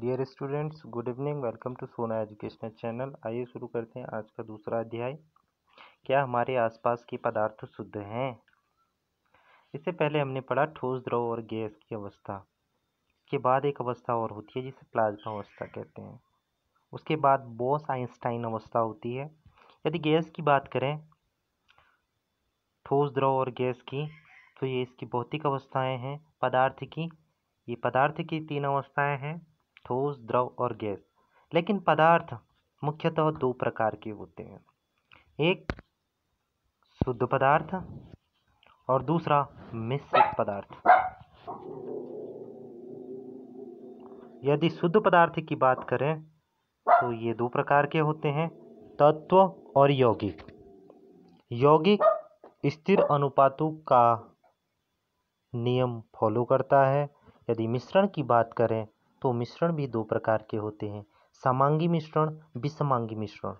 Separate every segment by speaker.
Speaker 1: dear students good evening welcome to Sona educational channel आइए शुरू करते हैं आज का दूसरा अध्याय क्या हमारे आसपास के पदार्थ शुद्ध हैं इससे पहले हमने पढ़ा ठोस द्रव और गैस की अवस्था के बाद एक अवस्था और होती है जिसे प्लाज्मा अवस्था कहते हैं उसके बाद बॉस आइंस्टाइन अवस्था होती है यदि गैस की बात करें ठोस द्रव और गैस की तो ये इसकी भौतिक अवस्थाएँ हैं पदार्थ की ये पदार्थ की तीन अवस्थाएँ हैं ठोस द्रव और गैस लेकिन पदार्थ मुख्यतः दो प्रकार के होते हैं एक शुद्ध पदार्थ और दूसरा मिश्रित पदार्थ यदि शुद्ध पदार्थ की बात करें तो ये दो प्रकार के होते हैं तत्व और यौगिक यौगिक स्थिर अनुपातों का नियम फॉलो करता है यदि मिश्रण की बात करें तो मिश्रण भी दो प्रकार के होते हैं समांगी मिश्रण विषमांगी मिश्रण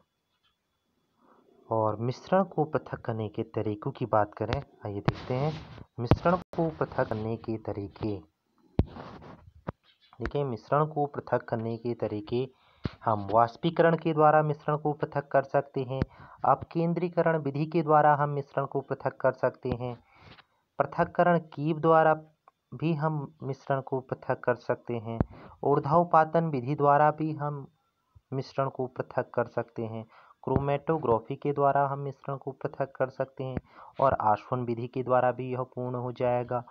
Speaker 1: और मिश्रण को पृथक करने के तरीकों की बात करें आइए देखते हैं मिश्रण को पृथक करने के तरीके देखिए मिश्रण को पृथक करने के तरीके हम वाष्पीकरण के द्वारा मिश्रण को पृथक कर सकते हैं अपकेंद्रीकरण विधि के द्वारा हम मिश्रण को पृथक कर सकते हैं पृथककरण कीव द्वारा भी हम मिश्रण को पृथक कर सकते हैं ऊर्ध्वपातन विधि द्वारा भी हम मिश्रण को पृथक कर सकते हैं क्रोमेटोग्राफी के द्वारा हम मिश्रण को पृथक कर सकते हैं और आश्वन विधि के द्वारा भी यह पूर्ण हो जाएगा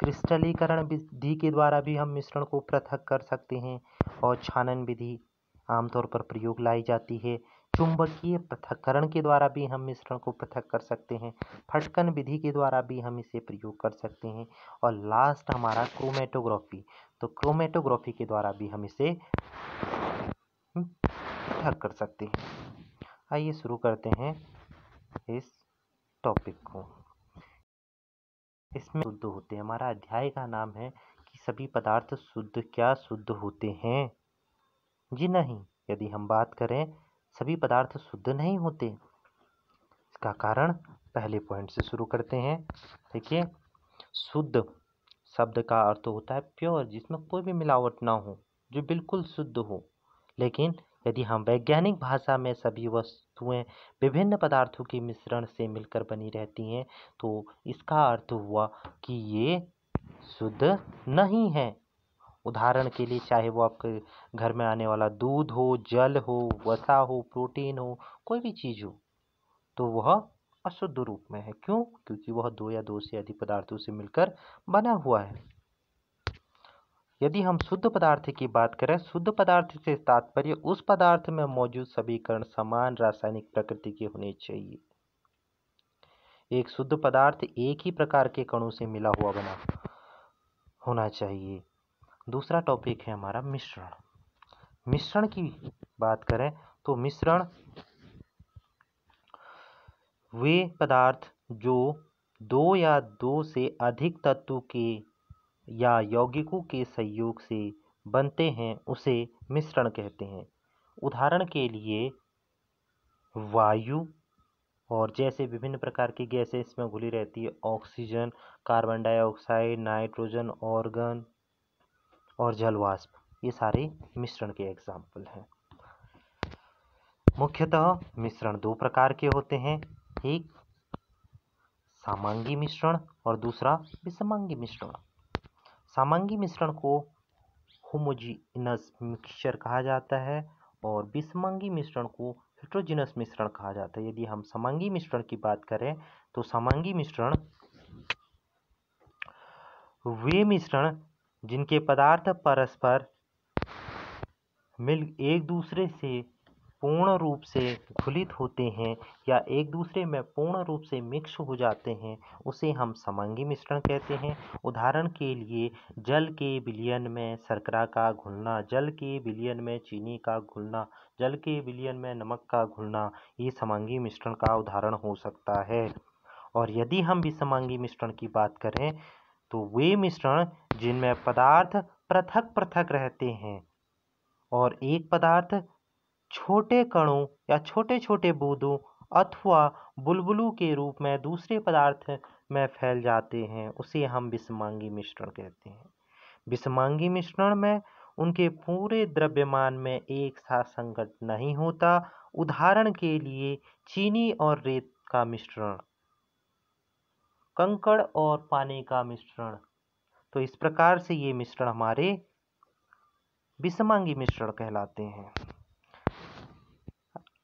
Speaker 1: क्रिस्टलीकरण विधि के द्वारा भी हम मिश्रण को पृथक कर सकते हैं और छानन विधि आमतौर पर प्रयोग लाई जाती है चुंबकीय पृथक्करण के द्वारा भी हम मिश्रण को पृथक कर सकते हैं फटकन विधि के द्वारा भी हम इसे प्रयोग कर सकते हैं और लास्ट हमारा क्रोमेटोग्राफी तो क्रोमेटोग्राफी के द्वारा भी हम इसे पृथक कर सकते हैं आइए शुरू करते हैं इस टॉपिक को इसमें शुद्ध होते हैं हमारा अध्याय का नाम है कि सभी पदार्थ शुद्ध क्या शुद्ध होते हैं जी नहीं यदि हम बात करें सभी पदार्थ शुद्ध नहीं होते इसका कारण पहले पॉइंट से शुरू करते हैं देखिए शुद्ध शब्द का अर्थ होता है प्योर जिसमें कोई भी मिलावट ना हो जो बिल्कुल शुद्ध हो लेकिन यदि हम वैज्ञानिक भाषा में सभी वस्तुएं विभिन्न पदार्थों के मिश्रण से मिलकर बनी रहती हैं तो इसका अर्थ हुआ कि ये शुद्ध नहीं है उदाहरण के लिए चाहे वो आपके घर में आने वाला दूध हो जल हो वसा हो प्रोटीन हो कोई भी चीज़ हो तो वह अशुद्ध रूप में है क्यों क्योंकि वह दो या दो से अधिक पदार्थों से मिलकर बना हुआ है यदि हम शुद्ध पदार्थ की बात करें शुद्ध पदार्थ से तात्पर्य उस पदार्थ में मौजूद सभी कण समान रासायनिक प्रकृति के होने चाहिए एक शुद्ध पदार्थ एक ही प्रकार के कणों से मिला हुआ बना होना चाहिए दूसरा टॉपिक है हमारा मिश्रण मिश्रण की बात करें तो मिश्रण वे पदार्थ जो दो या दो से अधिक तत्व के या यौगिकों के संयोग से बनते हैं उसे मिश्रण कहते हैं उदाहरण के लिए वायु और जैसे विभिन्न प्रकार की गैसें इसमें घुली रहती है oxygen carbon dioxide nitrogen argon और जलवाष्प ये सारे मिश्रण के एग्जाम्पल हैं मुख्यतः मिश्रण दो प्रकार के होते हैं एक सामांगी मिश्रण और दूसरा विषमांगी मिश्रण सामांगी मिश्रण को होमोजीनस मिक्सचर कहा जाता है और विषमांगी मिश्रण को हेट्रोजिनस मिश्रण कहा जाता है यदि हम समांगी मिश्रण की बात करें तो समांगी मिश्रण वे मिश्रण जिनके पदार्थ परस्पर मिल एक दूसरे से पूर्ण रूप से घुलित होते हैं या एक दूसरे में पूर्ण रूप से मिक्स हो जाते हैं उसे हम समांगी मिश्रण कहते हैं उदाहरण के लिए जल के विलयन में शर्करा का घुलना जल के विलयन में चीनी का घुलना जल के विलयन में नमक का घुलना ये समांगी मिश्रण का उदाहरण हो सकता है और यदि हम भी समांगी मिश्रण की बात करें तो वे मिश्रण जिनमें पदार्थ पृथक पृथक रहते हैं और एक पदार्थ छोटे कणों या छोटे छोटे बूंदों अथवा बुलबुलू के रूप में दूसरे पदार्थ में फैल जाते हैं उसे हम विषमांगी मिश्रण कहते हैं विषमांगी मिश्रण में उनके पूरे द्रव्यमान में एक साथ संगत नहीं होता उदाहरण के लिए चीनी और रेत का मिश्रण कंकड़ और पानी का मिश्रण तो इस प्रकार से ये मिश्रण हमारे विषमांगी मिश्रण कहलाते हैं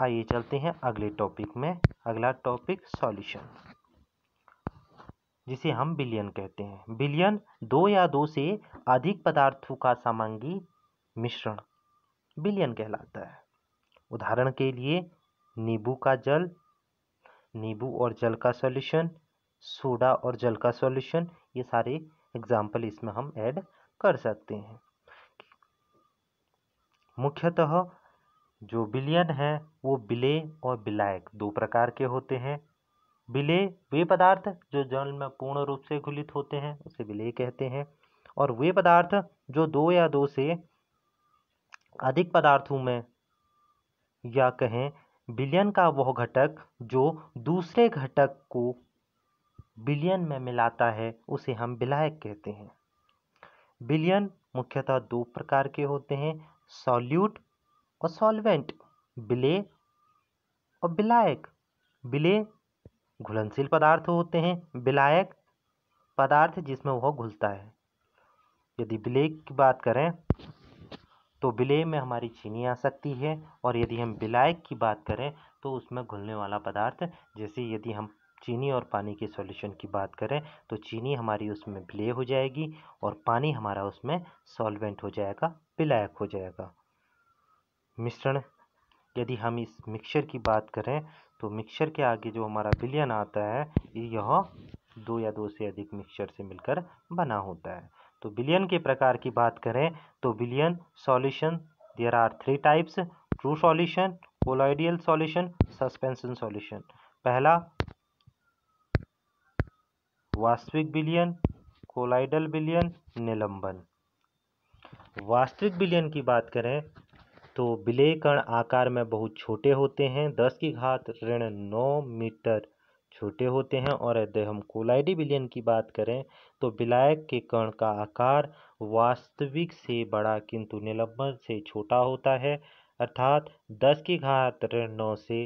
Speaker 1: आइए चलते हैं अगले टॉपिक में अगला टॉपिक सॉल्यूशन जिसे हम बिलियन कहते हैं बिलियन दो या दो से अधिक पदार्थों का सामांगी मिश्रण बिलियन कहलाता है उदाहरण के लिए नींबू का जल नींबू और जल का सॉल्यूशन सोडा और जल का सॉल्यूशन ये सारे एग्जाम्पल इसमें हम ऐड कर सकते हैं मुख्यतः जो बिलियन है वो बिले और बिलायक दो प्रकार के होते हैं बिले वे पदार्थ जो जल में पूर्ण रूप से घुलित होते हैं उसे बिले कहते हैं और वे पदार्थ जो दो या दो से अधिक पदार्थों में या कहें बिलियन का वह घटक जो दूसरे घटक को बिलियन में मिलाता है उसे हम विलायक कहते हैं बिलियन मुख्यतः दो प्रकार के होते हैं सॉल्यूट और सॉल्वेंट बिले और विलायक बिले घुलनशील पदार्थ होते हैं विलायक पदार्थ जिसमें वह घुलता है यदि बिले की बात करें तो बिले में हमारी चीनी आ सकती है और यदि हम विलायक की बात करें तो उसमें घुलने वाला पदार्थ जैसे यदि हम चीनी और पानी के सॉल्यूशन की बात करें तो चीनी हमारी उसमें विलय हो जाएगी और पानी हमारा उसमें सॉल्वेंट हो जाएगा विलायक हो जाएगा मिश्रण यदि हम इस मिक्सचर की बात करें तो मिक्सचर के आगे जो हमारा बिलियन आता है यह दो या दो से अधिक मिक्सचर से मिलकर बना होता है तो बिलियन के प्रकार की बात करें तो बिलियन solution there are three types true solution colloidal solution suspension solution पहला वास्तविक विलयन कोलाइडल विलयन निलंबन वास्तविक विलयन की बात करें तो विलेय कण आकार में बहुत छोटे होते हैं दस की घात ऋण नौ मीटर छोटे होते हैं और यदि हम कोलाइडी विलयन की बात करें तो विलायक के कण का आकार वास्तविक से बड़ा किंतु निलंबन से छोटा होता है अर्थात दस की घात ऋण नौ से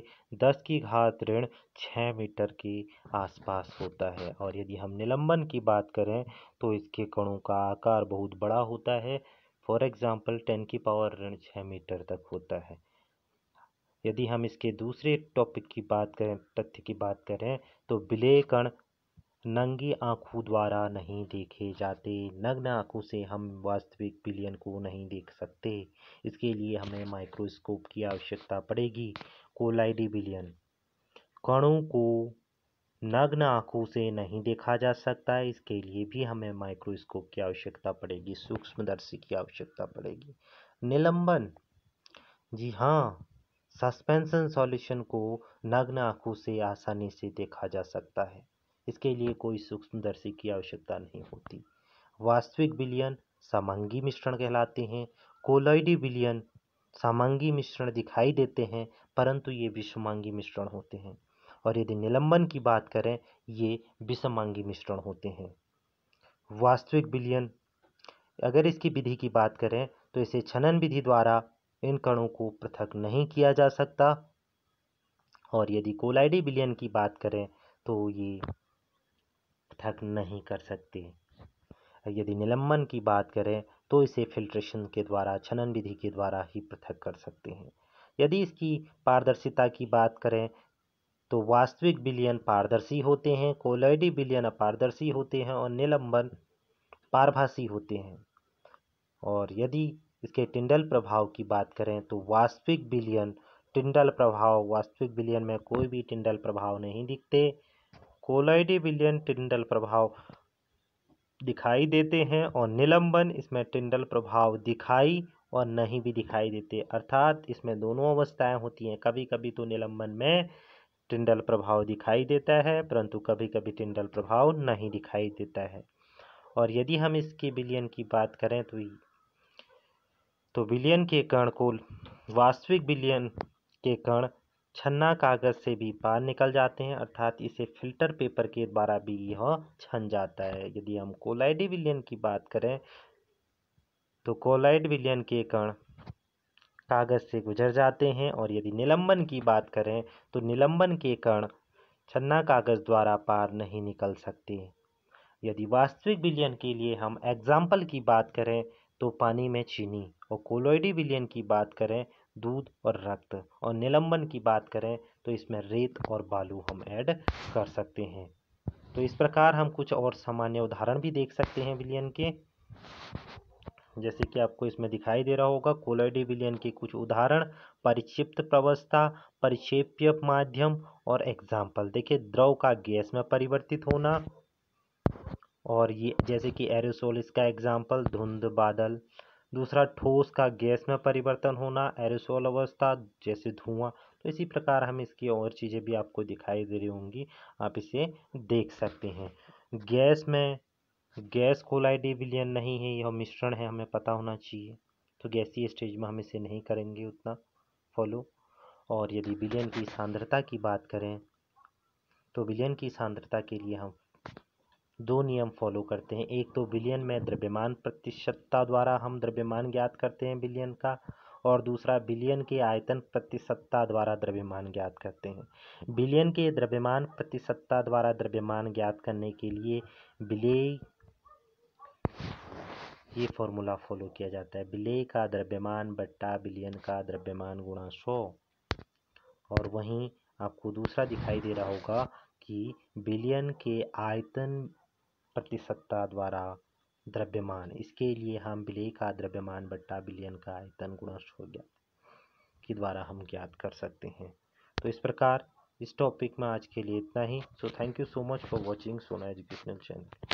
Speaker 1: दस की घात ऋण छः मीटर के आसपास होता है और यदि हम निलंबन की बात करें तो इसके कणों का आकार बहुत बड़ा होता है फॉर एग्ज़ाम्पल टेन की पावर ऋण छः मीटर तक होता है यदि हम इसके दूसरे टॉपिक की बात करें तथ्य की बात करें तो विलेय कण नंगी आँखों द्वारा नहीं देखे जाते नग्न आँखों से हम वास्तविक बिलियन को नहीं देख सकते इसके लिए हमें माइक्रोस्कोप की आवश्यकता पड़ेगी कोलाइडी बिलियन कणों को नग्न आँखों से नहीं देखा जा सकता इसके लिए भी हमें माइक्रोस्कोप की आवश्यकता पड़ेगी सूक्ष्मदर्शी की आवश्यकता पड़ेगी निलंबन जी हाँ सस्पेंशन सॉल्यूशन को नग्न आँखों से आसानी से देखा जा सकता है इसके लिए कोई सूक्ष्मदर्शी की आवश्यकता नहीं होती वास्तविक बिलियन सामांगी मिश्रण कहलाते हैं कोलोइडी बिलियन सामांगी मिश्रण दिखाई देते हैं परंतु ये विषमांगी मिश्रण होते हैं और यदि निलंबन की बात करें ये विषमांगी मिश्रण होते हैं वास्तविक बिलियन अगर इसकी विधि की बात करें तो इसे छनन विधि द्वारा इन कणों को पृथक नहीं किया जा सकता और यदि कोलाइडी बिलियन की बात करें तो ये पृथक नहीं कर सकते यदि निलंबन की बात करें तो इसे फिल्ट्रेशन के द्वारा छनन विधि के द्वारा ही पृथक कर सकते हैं यदि इसकी पारदर्शिता की बात करें तो वास्तविक बिलियन पारदर्शी होते हैं कोलाइडी बिलियन अपारदर्शी होते हैं और निलंबन पारभाषी होते हैं और यदि इसके टिंडल प्रभाव की बात करें तो वास्तविक बिलियन टिंडल प्रभाव वास्तविक बिलियन में कोई भी टिंडल प्रभाव नहीं दिखते कोलाइडी विलियन टिंडल प्रभाव दिखाई देते हैं और निलंबन इसमें टिंडल प्रभाव दिखाई और नहीं भी दिखाई देते अर्थात इसमें दोनों अवस्थाएं होती हैं कभी कभी तो निलंबन में टिंडल प्रभाव दिखाई देता है परंतु कभी कभी टिंडल प्रभाव नहीं दिखाई देता है और यदि हम इसके विलियन की बात करें तो तो विलियन के कण को वास्तविक विलियन के कण छन्ना कागज़ से भी बाहर निकल जाते हैं अर्थात इसे फ़िल्टर पेपर के द्वारा भी यह छन जाता है यदि हम कोलाइड विलयन की बात करें तो कोलाइड विलयन के कण कागज़ से गुजर जाते हैं और यदि निलंबन की बात करें तो निलंबन के कण छन्ना कागज़ द्वारा पार नहीं निकल सकते यदि वास्तविक विलयन के लिए हम एग्जाम्पल की बात करें तो पानी में चीनी और कोलोइडी विलयन की बात करें दूध और रक्त और निलंबन की बात करें तो इसमें रेत और बालू हम ऐड कर सकते हैं तो इस प्रकार हम कुछ और सामान्य उदाहरण भी देख सकते हैं विलियन के जैसे कि आपको इसमें दिखाई दे रहा होगा कोलाइडी विलियन के कुछ उदाहरण परिक्षिप्त प्रवस्था परिक्षेप्य माध्यम और एग्जाम्पल देखिए द्रव का गैस में परिवर्तित होना और ये जैसे कि एरोसोल इसका एग्जाम्पल धुंध बादल दूसरा ठोस का गैस में परिवर्तन होना एरोसोल अवस्था जैसे धुआं तो इसी प्रकार हम इसकी और चीज़ें भी आपको दिखाई दे रही होंगी आप इसे देख सकते हैं गैस में गैस कोलाई विलियन नहीं है यह मिश्रण है हमें पता होना चाहिए तो गैसी स्टेज में हम इसे नहीं करेंगे उतना फॉलो और यदि विलियन की सांद्रता की बात करें तो विलियन की सांद्रता के लिए हम दो नियम फॉलो करते हैं एक तो बिलियन में द्रव्यमान प्रतिशतता द्वारा हम द्रव्यमान ज्ञात करते हैं बिलियन का और दूसरा बिलियन के आयतन प्रतिशतता द्वारा द्रव्यमान ज्ञात करते हैं बिलियन के द्रव्यमान प्रतिशतता द्वारा द्रव्यमान ज्ञात करने के लिए बिले ये फॉर्मूला फॉलो किया जाता है बिले का द्रव्यमान बट्टा बिलियन का द्रव्यमान गुणा सौ और वहीं आपको दूसरा दिखाई दे रहा होगा कि बिलियन के आयतन प्रतिशतता द्वारा द्रव्यमान इसके लिए हम विलय का द्रव्यमान बट्टा विलयन का आयतन गुणा हो गया के द्वारा हम ज्ञात कर सकते हैं तो इस प्रकार इस टॉपिक में आज के लिए इतना ही so thank you so much for watching Sona educational channel